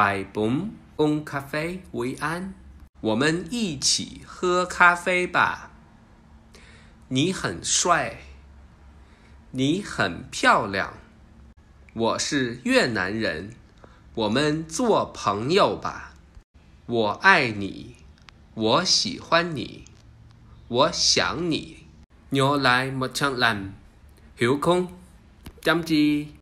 摆盆盆咖啡为安，我们一起喝咖啡吧。你很帅，你很漂亮。我是越南人，我们做朋友吧。我爱你，我喜欢你，我想你。牛来木枪蓝，牛空，将军。